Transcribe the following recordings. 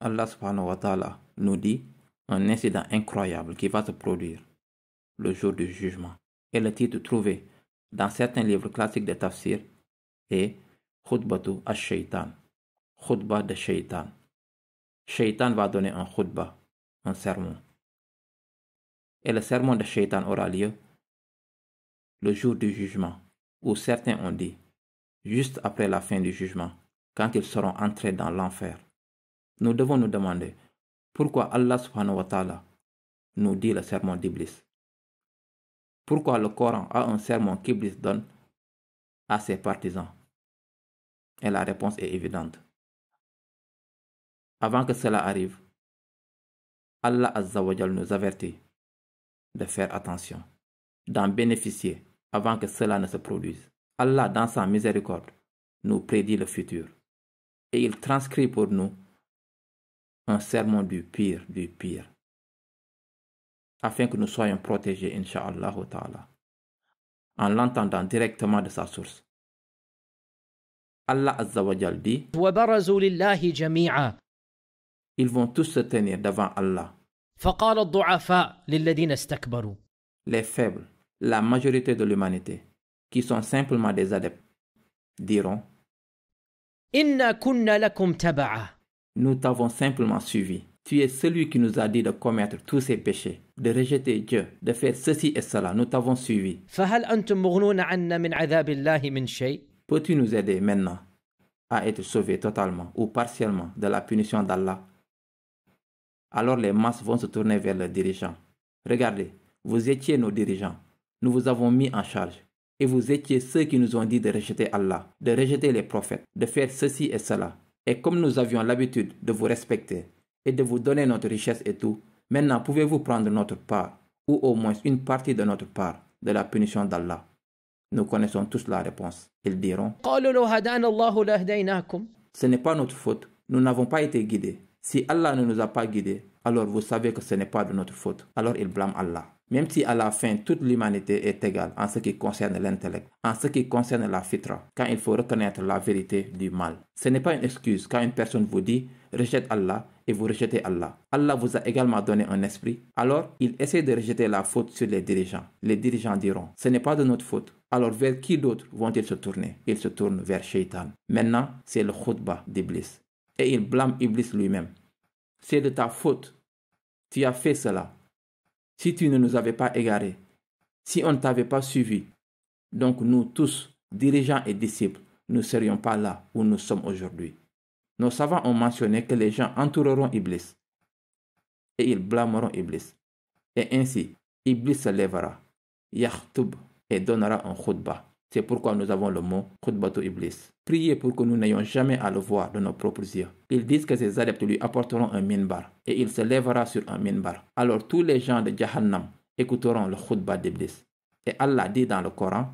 Allah subhanahu wa ta'ala nous dit un incident incroyable qui va se produire le jour du jugement. Et le titre trouvé dans certains livres classiques de tafsir est Khutbatu ash-Shaytan, Khutba de Shaytan. Shaitan va donner un khutba, un sermon. Et le sermon de Shaitan aura lieu le jour du jugement, où certains ont dit, juste après la fin du jugement, quand ils seront entrés dans l'enfer. Nous devons nous demander pourquoi Allah subhanahu wa nous dit le serment d'Iblis. Pourquoi le Coran a un serment qu'Iblis donne à ses partisans Et la réponse est évidente. Avant que cela arrive, Allah nous avertit de faire attention, d'en bénéficier avant que cela ne se produise. Allah, dans sa miséricorde, nous prédit le futur et il transcrit pour nous un serment du pire, du pire, afin que nous soyons protégés, Inch'Allah en l'entendant directement de sa source. Allah Azza dit Ils vont tous se tenir devant Allah. Les faibles, la majorité de l'humanité, qui sont simplement des adeptes, diront nous t'avons simplement suivi. Tu es celui qui nous a dit de commettre tous ces péchés, de rejeter Dieu, de faire ceci et cela. Nous t'avons suivi. Peux-tu nous aider maintenant à être sauvés totalement ou partiellement de la punition d'Allah Alors les masses vont se tourner vers le dirigeant. Regardez, vous étiez nos dirigeants. Nous vous avons mis en charge. Et vous étiez ceux qui nous ont dit de rejeter Allah, de rejeter les prophètes, de faire ceci et cela. Et comme nous avions l'habitude de vous respecter et de vous donner notre richesse et tout, maintenant pouvez-vous prendre notre part, ou au moins une partie de notre part, de la punition d'Allah Nous connaissons tous la réponse. Ils diront Ce n'est pas notre faute, nous n'avons pas été guidés. Si Allah ne nous a pas guidés, alors vous savez que ce n'est pas de notre faute. Alors ils blâment Allah. Même si à la fin toute l'humanité est égale en ce qui concerne l'intellect, en ce qui concerne la fitra, quand il faut reconnaître la vérité du mal. Ce n'est pas une excuse quand une personne vous dit rejette Allah et vous rejetez Allah. Allah vous a également donné un esprit. Alors, il essaie de rejeter la faute sur les dirigeants. Les dirigeants diront, ce n'est pas de notre faute. Alors vers qui d'autre vont-ils se tourner Ils se tournent vers Shaitan. Maintenant, c'est le khutba d'Iblis. Et il blâme Iblis lui-même. C'est de ta faute. Tu as fait cela si tu ne nous avais pas égarés, si on ne t'avait pas suivi. Donc nous tous, dirigeants et disciples, nous ne serions pas là où nous sommes aujourd'hui. Nos savants ont mentionné que les gens entoureront Iblis et ils blâmeront Iblis. Et ainsi, Iblis se lèvera, Yachtub, et donnera un khutbah. C'est pourquoi nous avons le mot Khutbatou Iblis. Priez pour que nous n'ayons jamais à le voir de nos propres yeux. Ils disent que ses adeptes lui apporteront un minbar et il se lèvera sur un minbar. Alors tous les gens de Jahannam écouteront le khutbah d'Iblis. Et Allah dit dans le Coran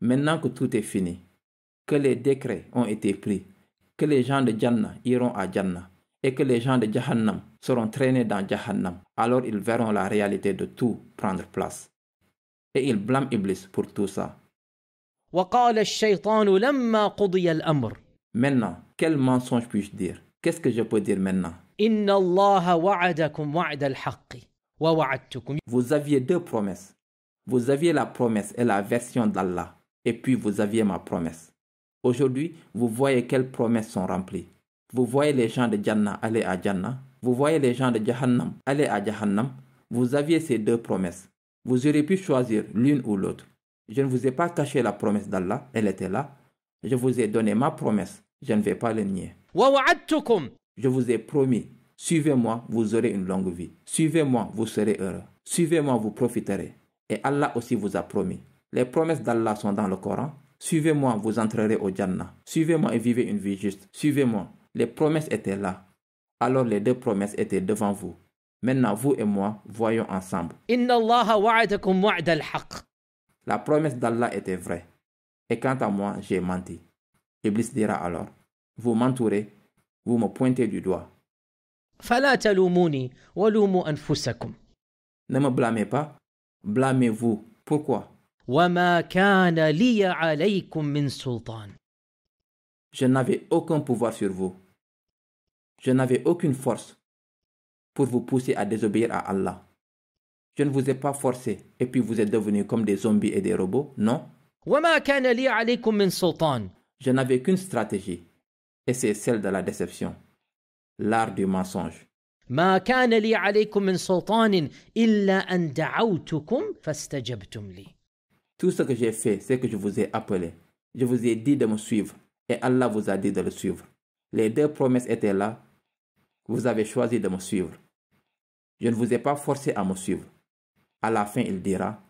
Maintenant que tout est fini, que les décrets ont été pris, que les gens de Jannah iront à Jannah et que les gens de Jahannam seront traînés dans Jahannam, alors ils verront la réalité de tout prendre place. Et il blâme Iblis pour tout ça. Maintenant, quel mensonge puis-je dire Qu'est-ce que je peux dire maintenant Vous aviez deux promesses. Vous aviez la promesse et la version d'Allah. Et puis vous aviez ma promesse. Aujourd'hui, vous voyez quelles promesses sont remplies. Vous voyez les gens de Jannah aller à Jannah. Vous voyez les gens de Jahannam aller à Jahannam. Vous aviez ces deux promesses. Vous aurez pu choisir l'une ou l'autre. Je ne vous ai pas caché la promesse d'Allah, elle était là. Je vous ai donné ma promesse, je ne vais pas le nier. Je vous ai promis, suivez-moi, vous aurez une longue vie. Suivez-moi, vous serez heureux. Suivez-moi, vous profiterez. Et Allah aussi vous a promis. Les promesses d'Allah sont dans le Coran. Suivez-moi, vous entrerez au Jannah. Suivez-moi et vivez une vie juste. Suivez-moi. Les promesses étaient là. Alors les deux promesses étaient devant vous. Maintenant, vous et moi, voyons ensemble. La promesse d'Allah était vraie. Et quant à moi, j'ai menti. Iblis dira alors, vous m'entourez, vous me pointez du doigt. Ne me blâmez pas, blâmez-vous. Pourquoi Je n'avais aucun pouvoir sur vous. Je n'avais aucune force pour vous pousser à désobéir à Allah. Je ne vous ai pas forcé et puis vous êtes devenus comme des zombies et des robots, non Je n'avais qu'une stratégie et c'est celle de la déception, l'art du mensonge. Tout ce que j'ai fait, c'est que je vous ai appelé. Je vous ai dit de me suivre et Allah vous a dit de le suivre. Les deux promesses étaient là. Vous avez choisi de me suivre. Je ne vous ai pas forcé à me suivre. À la fin, il dira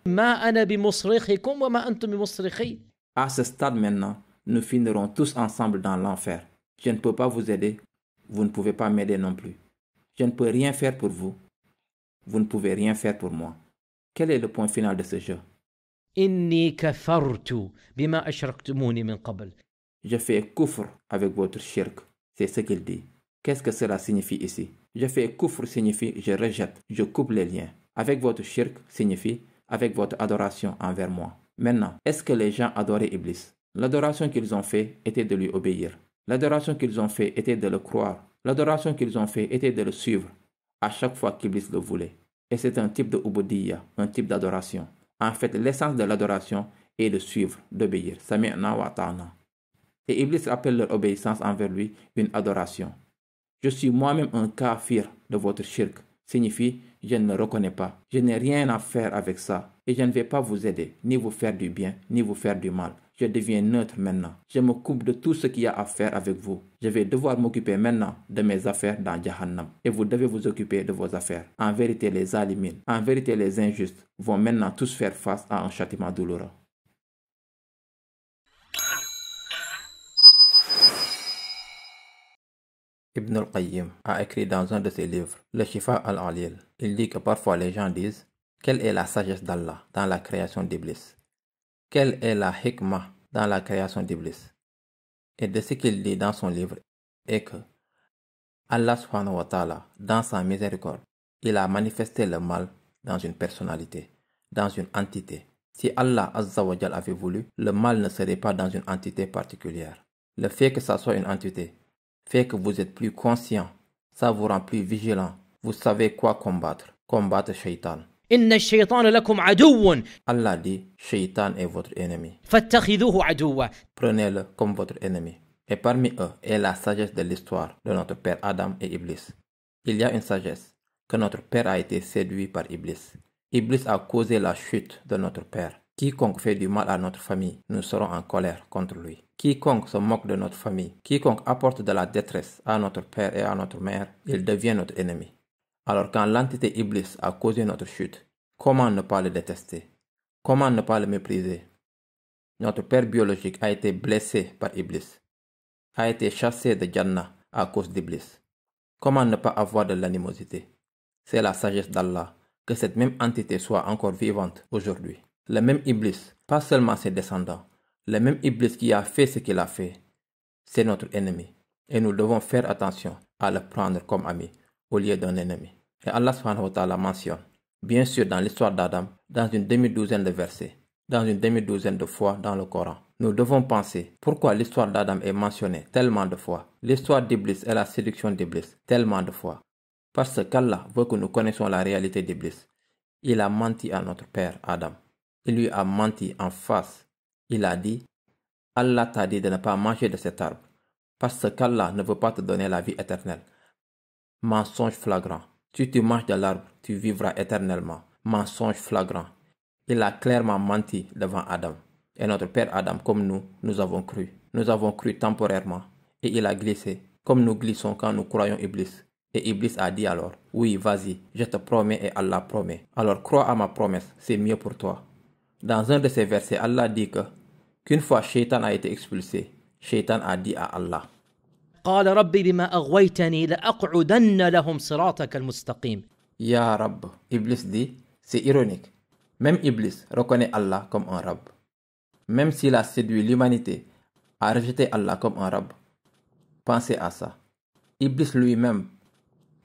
À ce stade maintenant, nous finirons tous ensemble dans l'enfer. Je ne peux pas vous aider. Vous ne pouvez pas m'aider non plus. Je ne peux rien faire pour vous. Vous ne pouvez rien faire pour moi. Quel est le point final de ce jeu Je fais kufr avec votre shirk. C'est ce qu'il dit. Qu'est-ce que cela signifie ici je fais kufr signifie je rejette, je coupe les liens. Avec votre shirk signifie avec votre adoration envers moi. Maintenant, est-ce que les gens adoraient Iblis L'adoration qu'ils ont fait était de lui obéir. L'adoration qu'ils ont fait était de le croire. L'adoration qu'ils ont fait était de le suivre à chaque fois qu'Iblis le voulait. Et c'est un type de ubudiyya, un type d'adoration. En fait, l'essence de l'adoration est de suivre, d'obéir. Et Iblis appelle leur obéissance envers lui une adoration. Je suis moi-même un kafir de votre shirk. Signifie, je ne reconnais pas. Je n'ai rien à faire avec ça. Et je ne vais pas vous aider, ni vous faire du bien, ni vous faire du mal. Je deviens neutre maintenant. Je me coupe de tout ce qui a à faire avec vous. Je vais devoir m'occuper maintenant de mes affaires dans Jahannam. Et vous devez vous occuper de vos affaires. En vérité, les alimines, en vérité, les injustes vont maintenant tous faire face à un châtiment douloureux. Ibn al-Qayyim a écrit dans un de ses livres, Le Shifa al-Alil, il dit que parfois les gens disent Quelle est la sagesse d'Allah dans la création d'Iblis Quelle est la hikmah dans la création d'Iblis Et de ce qu'il dit dans son livre est que Allah dans sa miséricorde, il a manifesté le mal dans une personnalité, dans une entité. Si Allah azza avait voulu, le mal ne serait pas dans une entité particulière. Le fait que ce soit une entité fait que vous êtes plus conscient. Ça vous rend plus vigilant. Vous savez quoi combattre. Combattre Shaitan. Allah dit, Shaitan est votre ennemi. Prenez-le comme votre ennemi. Et parmi eux est la sagesse de l'histoire de notre père Adam et Iblis. Il y a une sagesse que notre père a été séduit par Iblis. Iblis a causé la chute de notre père. Quiconque fait du mal à notre famille, nous serons en colère contre lui. Quiconque se moque de notre famille, quiconque apporte de la détresse à notre père et à notre mère, il devient notre ennemi. Alors quand l'entité Iblis a causé notre chute, comment ne pas le détester Comment ne pas le mépriser Notre père biologique a été blessé par Iblis, a été chassé de Jannah à cause d'Iblis. Comment ne pas avoir de l'animosité C'est la sagesse d'Allah que cette même entité soit encore vivante aujourd'hui le même Iblis, pas seulement ses descendants, le même Iblis qui a fait ce qu'il a fait, c'est notre ennemi. Et nous devons faire attention à le prendre comme ami au lieu d'un ennemi. Et Allah subhanahu wa ta'ala mentionne, bien sûr dans l'histoire d'Adam, dans une demi-douzaine de versets, dans une demi-douzaine de fois dans le Coran. Nous devons penser pourquoi l'histoire d'Adam est mentionnée tellement de fois, l'histoire d'Iblis et la séduction d'Iblis tellement de fois. Parce qu'Allah veut que nous connaissions la réalité d'Iblis. Il a menti à notre père Adam. Il lui a menti en face. Il a dit, Allah t'a dit de ne pas manger de cet arbre, parce qu'Allah ne veut pas te donner la vie éternelle. Mensonge flagrant. Si tu manges de l'arbre, tu vivras éternellement. Mensonge flagrant. Il a clairement menti devant Adam. Et notre père Adam, comme nous, nous avons cru. Nous avons cru temporairement. Et il a glissé, comme nous glissons quand nous croyons Iblis. Et Iblis a dit alors, oui, vas-y, je te promets et Allah promet. Alors crois à ma promesse, c'est mieux pour toi. Dans un de ces versets, Allah dit que qu'une fois Shaitan a été expulsé, Shaitan a dit à Allah Ya Iblis dit c'est ironique même Iblis reconnaît Allah comme un Rab même s'il a séduit l'humanité a rejeté Allah comme un Rab pensez à ça Iblis lui-même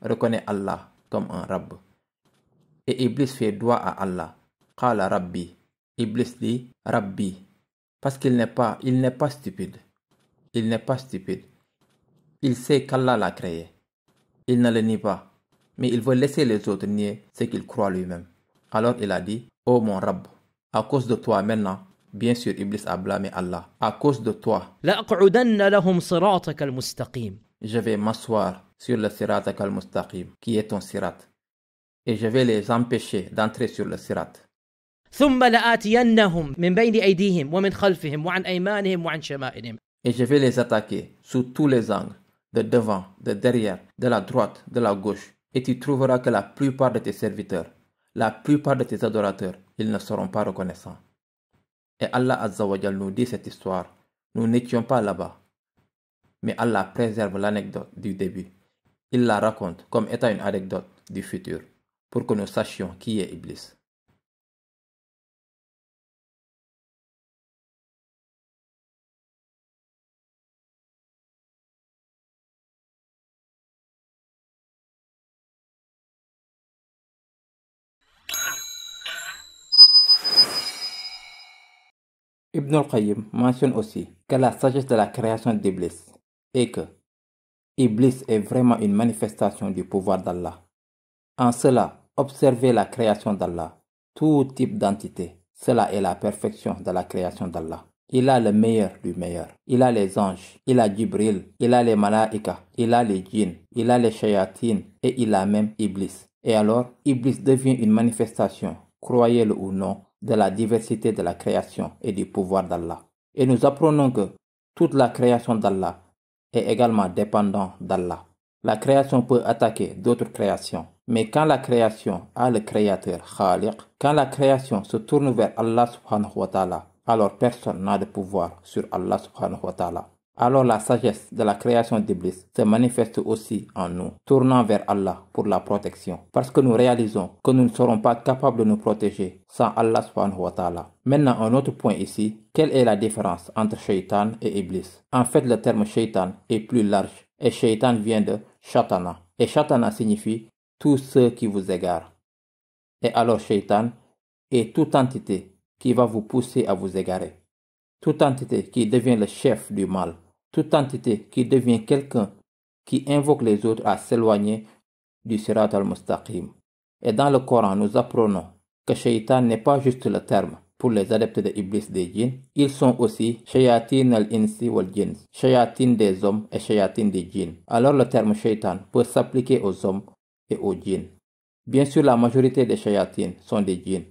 reconnaît Allah comme un Rab et Iblis fait droit à Allah قال rabbi Iblis dit Rabbi, parce qu'il n'est pas, il n'est pas stupide. Il n'est pas stupide. Il sait qu'Allah l'a créé. Il ne le nie pas, mais il veut laisser les autres nier ce qu'il croit lui-même. Alors il a dit, Ô mon Rab, à cause de toi maintenant, bien sûr Iblis a blâmé Allah. À cause de toi, je vais m'asseoir sur le sirat al-mustaqim, qui est ton sirat, et je vais les empêcher d'entrer sur le sirat. Et je vais les attaquer sous tous les angles, de devant, de derrière, de la droite, de la gauche. Et tu trouveras que la plupart de tes serviteurs, la plupart de tes adorateurs, ils ne seront pas reconnaissants. Et Allah nous dit cette histoire. Nous n'étions pas là-bas. Mais Allah préserve l'anecdote du début. Il la raconte comme étant une anecdote du futur, pour que nous sachions qui est Iblis. Ibn al-Qayyim mentionne aussi que la sagesse de la création d'Iblis est que Iblis est vraiment une manifestation du pouvoir d'Allah. En cela, observez la création d'Allah, tout type d'entité, cela est la perfection de la création d'Allah. Il a le meilleur du meilleur. Il a les anges, il a Jibril, il a les malaïka, il a les djinns, il a les shayatines et il a même Iblis. Et alors, Iblis devient une manifestation, croyez-le ou non, de la diversité de la création et du pouvoir d'Allah. Et nous apprenons que toute la création d'Allah est également dépendante d'Allah. La création peut attaquer d'autres créations, mais quand la création a le créateur Khaliq, quand la création se tourne vers Allah subhanahu wa ta'ala, alors personne n'a de pouvoir sur Allah subhanahu wa ta'ala. Alors la sagesse de la création d'Iblis se manifeste aussi en nous, tournant vers Allah pour la protection, parce que nous réalisons que nous ne serons pas capables de nous protéger sans Allah subhanahu Maintenant, un autre point ici, quelle est la différence entre shaitan et Iblis En fait, le terme shaitan est plus large, et shaitan vient de shatana, et shatana signifie tous ceux qui vous égarent. Et alors shaitan est toute entité qui va vous pousser à vous égarer, toute entité qui devient le chef du mal toute entité qui devient quelqu'un qui invoque les autres à s'éloigner du Sirat al-Mustaqim. Et dans le Coran, nous apprenons que shaitan n'est pas juste le terme pour les adeptes de Iblis des djinns. Ils sont aussi shayatin al-insi wal jinn, shayatin des hommes et shayatin des djinns. Alors le terme shaitan peut s'appliquer aux hommes et aux djinns. Bien sûr, la majorité des shayatin sont des djinns.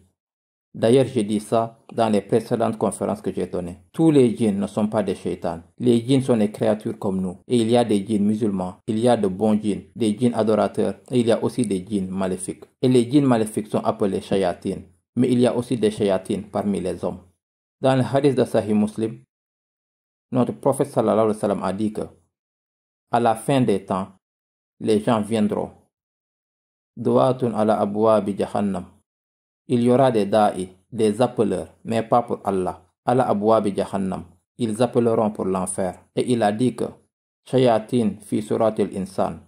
D'ailleurs, j'ai dit ça dans les précédentes conférences que j'ai données. Tous les djinns ne sont pas des shaitans. Les djinns sont des créatures comme nous. Et il y a des djinns musulmans, il y a de bons djinns, des djinns adorateurs, et il y a aussi des djinns maléfiques. Et les djinns maléfiques sont appelés shayatines. Mais il y a aussi des shayatines parmi les hommes. Dans le hadith de Sahih Muslim, notre prophète sallallahu alayhi wa sallam a dit que à la fin des temps, les gens viendront. ala jahannam. Il y aura des da'i, des appeleurs, mais pas pour Allah. Allah bi jahannam. Ils appelleront pour l'enfer. Et il a dit que Shayatin fi surat insan.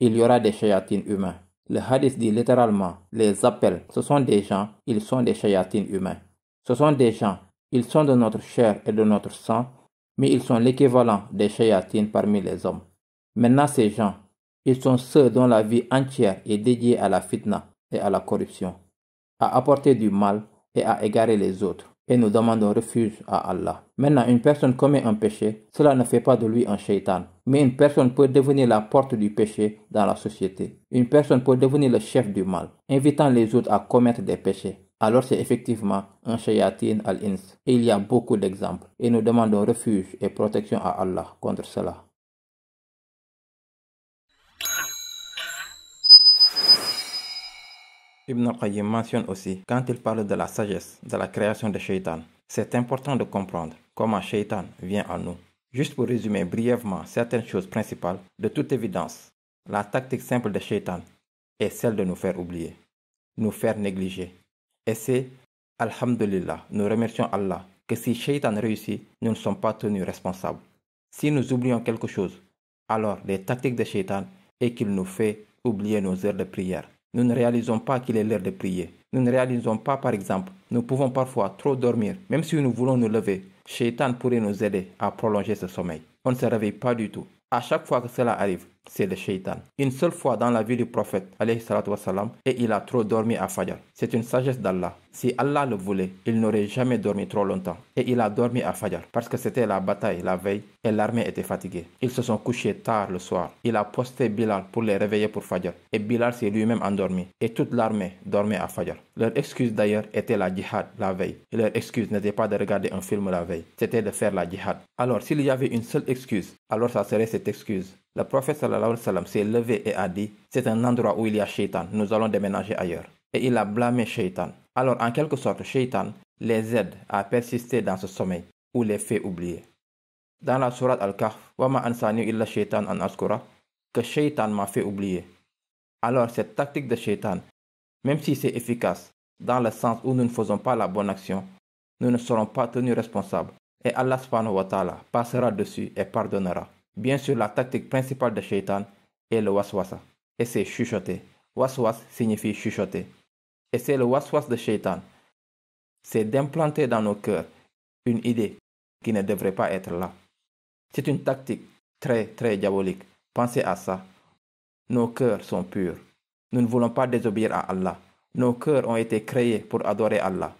Il y aura des shayatin humains. Le hadith dit littéralement les appels. Ce sont des gens, ils sont des shayatin humains. Ce sont des gens, ils sont de notre chair et de notre sang, mais ils sont l'équivalent des shayatin parmi les hommes. Maintenant, ces gens, ils sont ceux dont la vie entière est dédiée à la fitna et à la corruption à apporter du mal et à égarer les autres. Et nous demandons refuge à Allah. Maintenant, une personne commet un péché, cela ne fait pas de lui un shaitan. Mais une personne peut devenir la porte du péché dans la société. Une personne peut devenir le chef du mal, invitant les autres à commettre des péchés. Alors c'est effectivement un shayatin al-ins. il y a beaucoup d'exemples. Et nous demandons refuge et protection à Allah contre cela. Ibn Qayyim mentionne aussi, quand il parle de la sagesse, de la création de Shaitan, c'est important de comprendre comment Shaitan vient à nous. Juste pour résumer brièvement certaines choses principales, de toute évidence, la tactique simple de Shaitan est celle de nous faire oublier, nous faire négliger. Et c'est, Alhamdulillah, nous remercions Allah que si Shaitan réussit, nous ne sommes pas tenus responsables. Si nous oublions quelque chose, alors les tactiques de Shaitan est qu'il nous fait oublier nos heures de prière nous ne réalisons pas qu'il est l'heure de prier. Nous ne réalisons pas, par exemple, nous pouvons parfois trop dormir, même si nous voulons nous lever. Shaitan pourrait nous aider à prolonger ce sommeil. On ne se réveille pas du tout. À chaque fois que cela arrive, c'est le shaitan. Une seule fois dans la vie du prophète, wassalam, et il a trop dormi à Fajr. C'est une sagesse d'Allah. Si Allah le voulait, il n'aurait jamais dormi trop longtemps. Et il a dormi à Fajr parce que c'était la bataille la veille et l'armée était fatiguée. Ils se sont couchés tard le soir. Il a posté Bilal pour les réveiller pour Fajr. Et Bilal s'est lui-même endormi. Et toute l'armée dormait à Fajr. Leur excuse d'ailleurs était la djihad la veille. Et leur excuse n'était pas de regarder un film la veille. C'était de faire la djihad. Alors s'il y avait une seule excuse, alors ça serait cette excuse le prophète s'est levé et a dit C'est un endroit où il y a Shaitan, nous allons déménager ailleurs. Et il a blâmé Shaitan. Alors, en quelque sorte, Shaitan les aide à persister dans ce sommeil ou les fait oublier. Dans la sourate Al-Kahf, Wama ansani illa Shaitan an askura, que Shaitan m'a fait oublier. Alors, cette tactique de Shaitan, même si c'est efficace, dans le sens où nous ne faisons pas la bonne action, nous ne serons pas tenus responsables et Allah subhanahu wa ta'ala passera dessus et pardonnera. Bien sûr, la tactique principale de Shaitan est le waswasa, et c'est chuchoter. Waswas signifie chuchoter. Et c'est le waswas de Shaitan. C'est d'implanter dans nos cœurs une idée qui ne devrait pas être là. C'est une tactique très, très diabolique. Pensez à ça. Nos cœurs sont purs. Nous ne voulons pas désobéir à Allah. Nos cœurs ont été créés pour adorer Allah.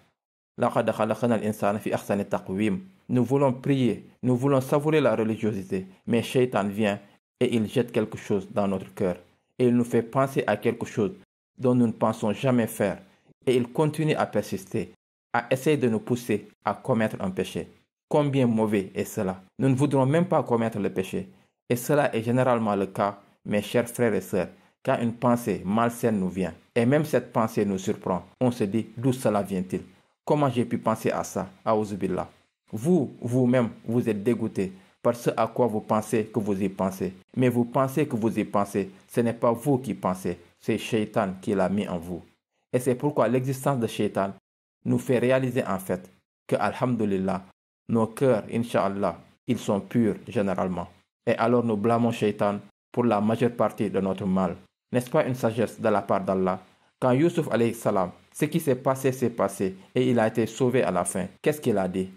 Nous voulons prier, nous voulons savourer la religiosité, mais Shaitan vient et il jette quelque chose dans notre cœur. Et il nous fait penser à quelque chose dont nous ne pensons jamais faire. Et il continue à persister, à essayer de nous pousser à commettre un péché. Combien mauvais est cela Nous ne voudrons même pas commettre le péché. Et cela est généralement le cas, mes chers frères et sœurs, quand une pensée malsaine nous vient. Et même cette pensée nous surprend. On se dit, d'où cela vient-il Comment j'ai pu penser à ça Aouzubillah. Vous, vous-même, vous êtes dégoûté par ce à quoi vous pensez que vous y pensez. Mais vous pensez que vous y pensez, ce n'est pas vous qui pensez, c'est Shaitan qui l'a mis en vous. Et c'est pourquoi l'existence de Shaitan nous fait réaliser en fait que, Alhamdulillah, nos cœurs, Inch'Allah, ils sont purs généralement. Et alors nous blâmons Shaitan pour la majeure partie de notre mal. N'est-ce pas une sagesse de la part d'Allah Quand Yusuf salam ce qui s'est passé, s'est passé, et il a été sauvé à la fin. Qu'est-ce qu'il a dit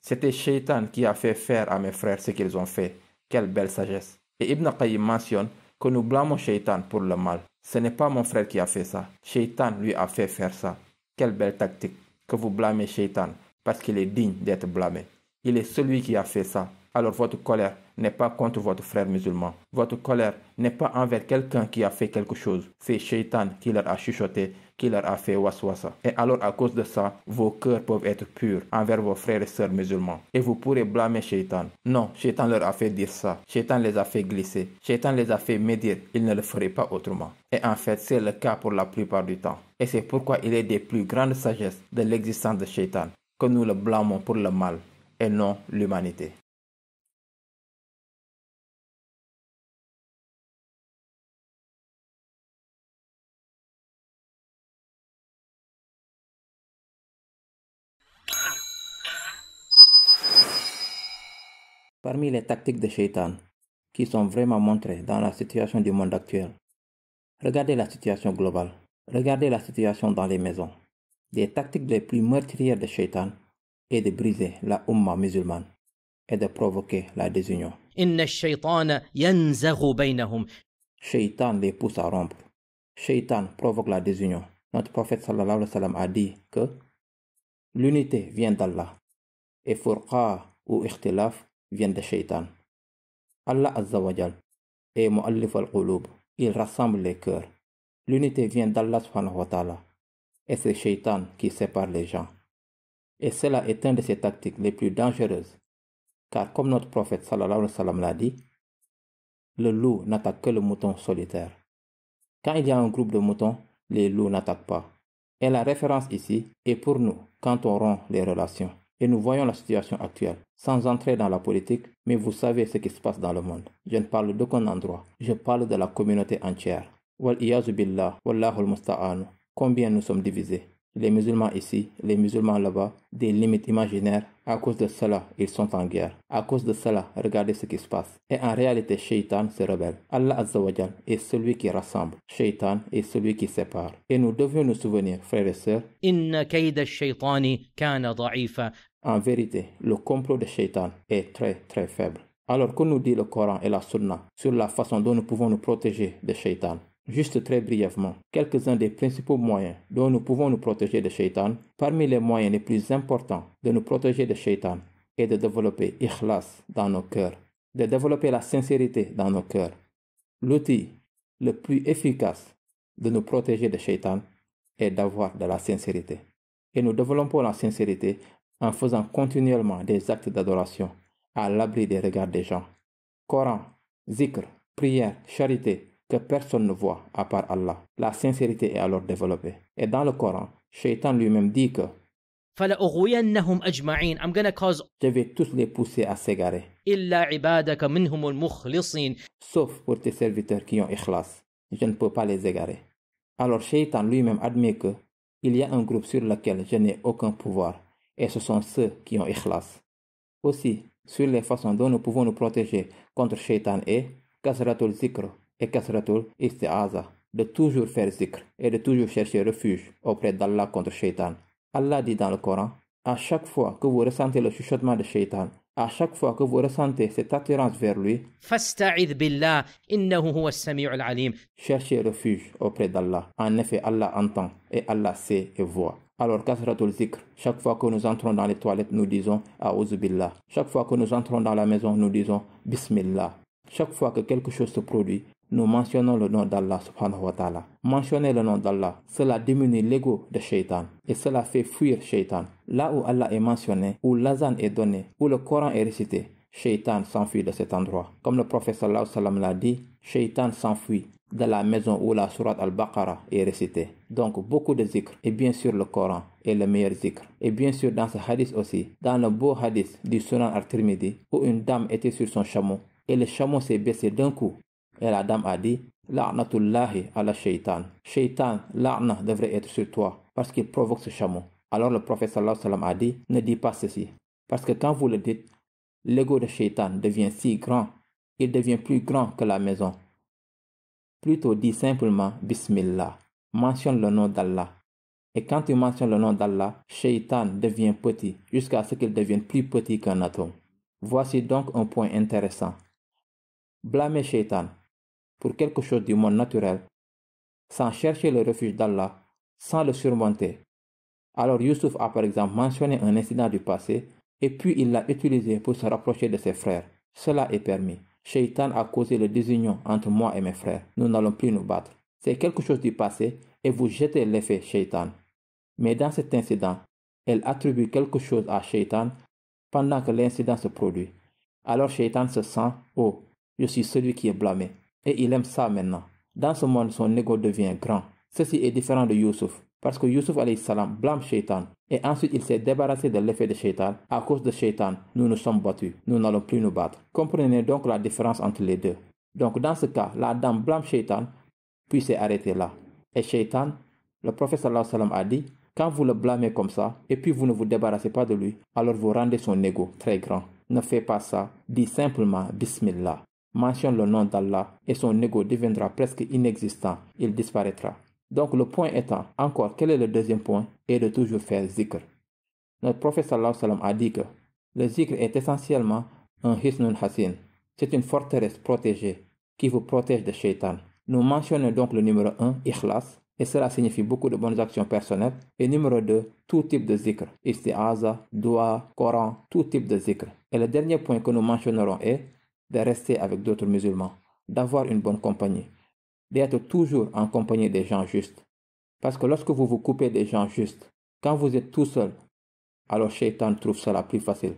C'était Shaitan qui a fait faire à mes frères ce qu'ils ont fait. Quelle belle sagesse. Et Ibn Qayyim mentionne que nous blâmons Shaitan pour le mal. Ce n'est pas mon frère qui a fait ça. Shaitan lui a fait faire ça. Quelle belle tactique que vous blâmez Shaitan parce qu'il est digne d'être blâmé il est celui qui a fait ça. Alors votre colère n'est pas contre votre frère musulman. Votre colère n'est pas envers quelqu'un qui a fait quelque chose. C'est Shaitan qui leur a chuchoté, qui leur a fait waswasa. Et alors à cause de ça, vos cœurs peuvent être purs envers vos frères et sœurs musulmans. Et vous pourrez blâmer Shaitan. Non, Shaitan leur a fait dire ça. Shaitan les a fait glisser. Shaitan les a fait médire. Ils ne le feraient pas autrement. Et en fait, c'est le cas pour la plupart du temps. Et c'est pourquoi il est des plus grandes sagesses de l'existence de Shaitan que nous le blâmons pour le mal et non l'humanité. Parmi les tactiques de Shaitan, qui sont vraiment montrées dans la situation du monde actuel, regardez la situation globale, regardez la situation dans les maisons. Les tactiques les plus meurtrières de Shaitan et de briser la Ummah musulmane et de provoquer la désunion. Shaitan les pousse à rompre. Shaitan provoque la désunion. Notre prophète sallallahu alayhi wa sallam a dit que l'unité vient d'Allah et furqa ou ikhtilaf vient de Shaitan. Allah Azzawajal et Mu'allif al-Qulub, il rassemble les cœurs. L'unité vient d'Allah et c'est Shaitan qui sépare les gens. Et cela est une de ses tactiques les plus dangereuses. Car comme notre prophète sallallahu alayhi wa sallam l'a dit, le loup n'attaque que le mouton solitaire. Quand il y a un groupe de moutons, les loups n'attaquent pas. Et la référence ici est pour nous quand on rompt les relations. Et nous voyons la situation actuelle, sans entrer dans la politique, mais vous savez ce qui se passe dans le monde. Je ne parle d'aucun endroit, je parle de la communauté entière. Wal Combien nous sommes divisés les musulmans ici, les musulmans là-bas, des limites imaginaires. À cause de cela, ils sont en guerre. À cause de cela, regardez ce qui se passe. Et en réalité, Shaitan se rebelle. Allah Azzawajal est celui qui rassemble. Shaitan est celui qui sépare. Et nous devons nous souvenir, frères et sœurs. En vérité, le complot de Shaitan est très très faible. Alors que nous dit le Coran et la Sunna sur la façon dont nous pouvons nous protéger de Shaitan Juste très brièvement, quelques-uns des principaux moyens dont nous pouvons nous protéger de Shaitan, parmi les moyens les plus importants de nous protéger de Shaitan est de développer Ikhlas dans nos cœurs, de développer la sincérité dans nos cœurs. L'outil le plus efficace de nous protéger de Shaitan est d'avoir de la sincérité. Et nous développons la sincérité en faisant continuellement des actes d'adoration à l'abri des regards des gens. Coran, zikr, prière, charité, que personne ne voit à part Allah. La sincérité est alors développée. Et dans le Coran, Shaitan lui-même dit que Je vais tous les pousser à s'égarer. Sauf pour tes serviteurs qui ont ikhlas. Je ne peux pas les égarer. Alors Shaitan lui-même admet que il y a un groupe sur lequel je n'ai aucun pouvoir, et ce sont ceux qui ont ikhlas. Aussi, sur les façons dont nous pouvons nous protéger contre Shaitan et Kasratul Zikr, et kasratul Aza de toujours faire zikr et de toujours chercher refuge auprès d'Allah contre Shaitan. Allah dit dans le Coran, à chaque fois que vous ressentez le chuchotement de Shaitan, à chaque fois que vous ressentez cette attirance vers lui, cherchez refuge auprès d'Allah. En effet, Allah entend et Allah sait et voit. Alors, Kasratul Zikr, chaque fois que nous entrons dans les toilettes, nous disons Auzubillah. Chaque fois que nous entrons dans la maison, nous disons Bismillah. Chaque fois que quelque chose se produit, nous mentionnons le nom d'Allah subhanahu wa ta'ala. Mentionner le nom d'Allah, cela diminue l'ego de Shaitan et cela fait fuir Shaitan. Là où Allah est mentionné, où l'azan est donné, où le Coran est récité, Shaitan s'enfuit de cet endroit. Comme le prophète sallallahu alayhi l'a dit, Shaitan s'enfuit de la maison où la sourate al-Baqarah est récitée. Donc beaucoup de zikr et bien sûr le Coran est le meilleur zikr. Et bien sûr dans ce hadith aussi, dans le beau hadith du Sunan al-Tirmidhi où une dame était sur son chameau et le chameau s'est baissé d'un coup et la dame a dit à ala shaitan. Shaitan, la'na devrait être sur toi parce qu'il provoque ce chameau. Alors le prophète sallallahu alayhi wa sallam a dit Ne dis pas ceci. Parce que quand vous le dites, l'ego de shaitan devient si grand, il devient plus grand que la maison. Plutôt dis simplement Bismillah. Mentionne le nom d'Allah. Et quand tu mentionnes le nom d'Allah, shaitan devient petit jusqu'à ce qu'il devienne plus petit qu'un atome. Voici donc un point intéressant. Blâmer shaitan pour quelque chose du monde naturel, sans chercher le refuge d'Allah, sans le surmonter. Alors Youssouf a par exemple mentionné un incident du passé et puis il l'a utilisé pour se rapprocher de ses frères. Cela est permis. Shaitan a causé le désunion entre moi et mes frères. Nous n'allons plus nous battre. C'est quelque chose du passé et vous jetez l'effet Shaitan. Mais dans cet incident, elle attribue quelque chose à Shaitan pendant que l'incident se produit. Alors Shaitan se sent, oh, je suis celui qui est blâmé. Et il aime ça maintenant. Dans ce monde, son ego devient grand. Ceci est différent de Yusuf. Parce que Yusuf salam blâme Shaitan. Et ensuite, il s'est débarrassé de l'effet de Shaitan. À cause de Shaitan, nous nous sommes battus. Nous n'allons plus nous battre. Comprenez donc la différence entre les deux. Donc, dans ce cas, la dame blâme Shaitan, puis s'est arrêté là. Et Shaitan, le prophète sallam a dit quand vous le blâmez comme ça, et puis vous ne vous débarrassez pas de lui, alors vous rendez son ego très grand. Ne faites pas ça. Dis simplement Bismillah mentionne le nom d'Allah et son ego deviendra presque inexistant, il disparaîtra. Donc le point étant, encore, quel est le deuxième point Et de toujours faire zikr. Notre prophète sallallahu sallam a dit que le zikr est essentiellement un hisnun hasin. C'est une forteresse protégée qui vous protège de shaitan. Nous mentionnons donc le numéro 1, ikhlas, et cela signifie beaucoup de bonnes actions personnelles. Et numéro 2, tout type de zikr. Istiaza, dua, Coran, tout type de zikr. Et le dernier point que nous mentionnerons est de rester avec d'autres musulmans, d'avoir une bonne compagnie, d'être toujours en compagnie des gens justes. Parce que lorsque vous vous coupez des gens justes, quand vous êtes tout seul, alors Shaitan trouve cela plus facile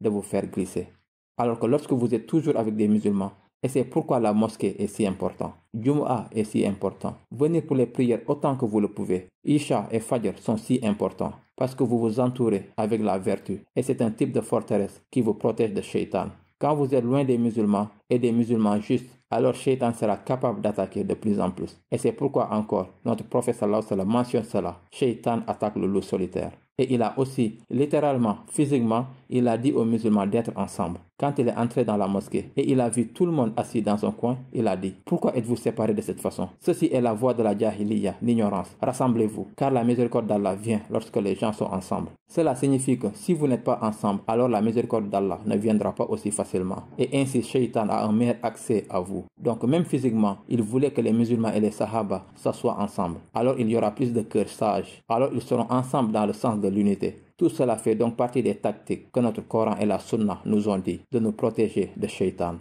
de vous faire glisser. Alors que lorsque vous êtes toujours avec des musulmans, et c'est pourquoi la mosquée est si importante, Jum'a est si important. Venez pour les prières autant que vous le pouvez. Isha et Fajr sont si importants parce que vous vous entourez avec la vertu et c'est un type de forteresse qui vous protège de Shaitan. Quand vous êtes loin des musulmans et des musulmans justes, alors Shaitan sera capable d'attaquer de plus en plus. Et c'est pourquoi encore notre prophète sallallahu mentionne cela. Shaitan attaque le loup solitaire. Et il a aussi littéralement, physiquement, il a dit aux musulmans d'être ensemble. Quand il est entré dans la mosquée et il a vu tout le monde assis dans son coin, il a dit Pourquoi êtes-vous séparés de cette façon Ceci est la voie de la jahiliya, l'ignorance. Rassemblez-vous, car la miséricorde d'Allah vient lorsque les gens sont ensemble. Cela signifie que si vous n'êtes pas ensemble, alors la miséricorde d'Allah ne viendra pas aussi facilement. Et ainsi, Shaitan a un meilleur accès à vous. Donc, même physiquement, il voulait que les musulmans et les sahaba s'assoient ensemble. Alors, il y aura plus de cœurs sages. Alors, ils seront ensemble dans le sens de l'unité. Tout cela fait donc partie des tactiques que notre Coran et la Sunna nous ont dit de nous protéger de Shaitan.